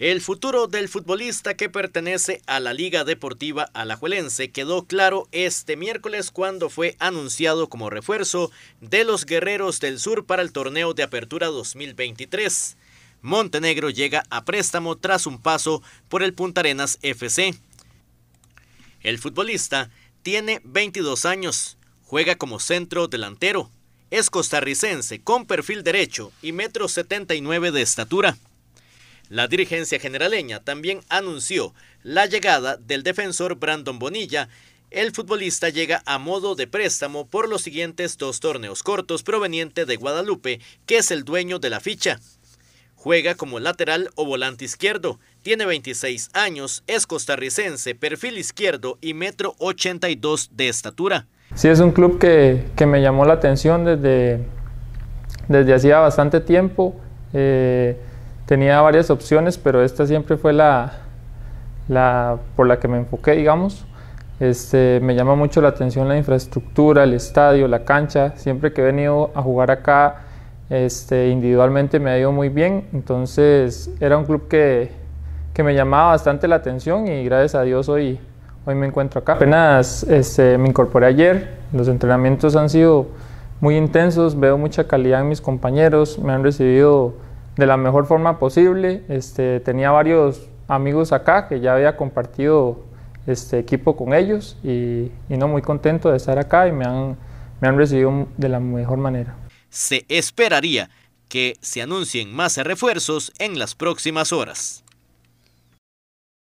El futuro del futbolista que pertenece a la Liga Deportiva Alajuelense quedó claro este miércoles cuando fue anunciado como refuerzo de los Guerreros del Sur para el torneo de apertura 2023. Montenegro llega a préstamo tras un paso por el Punta Arenas FC. El futbolista tiene 22 años, juega como centro delantero, es costarricense con perfil derecho y metro 79 de estatura. La dirigencia generaleña también anunció la llegada del defensor Brandon Bonilla. El futbolista llega a modo de préstamo por los siguientes dos torneos cortos proveniente de Guadalupe, que es el dueño de la ficha. Juega como lateral o volante izquierdo. Tiene 26 años, es costarricense, perfil izquierdo y metro 82 de estatura. Sí, es un club que, me llamó la atención desde, desde hacía bastante tiempo. Eh, tenía varias opciones, pero esta siempre fue la, la por la que me enfoqué, digamos. Este, me llama mucho la atención la infraestructura, el estadio, la cancha. Siempre que he venido a jugar acá este, individualmente me ha ido muy bien. Entonces era un club que, que, me llamaba bastante la atención y gracias a Dios hoy, hoy me encuentro acá. Apenas este, me incorporé ayer, los entrenamientos han sido muy intensos, veo mucha calidad en mis compañeros, me han recibido de la mejor forma posible. Este, tenía varios amigos acá que ya había compartido este equipo con ellos y, no muy contento de estar acá y me han, me han recibido de la mejor manera. Se esperaría que se anuncien más refuerzos en las próximas horas.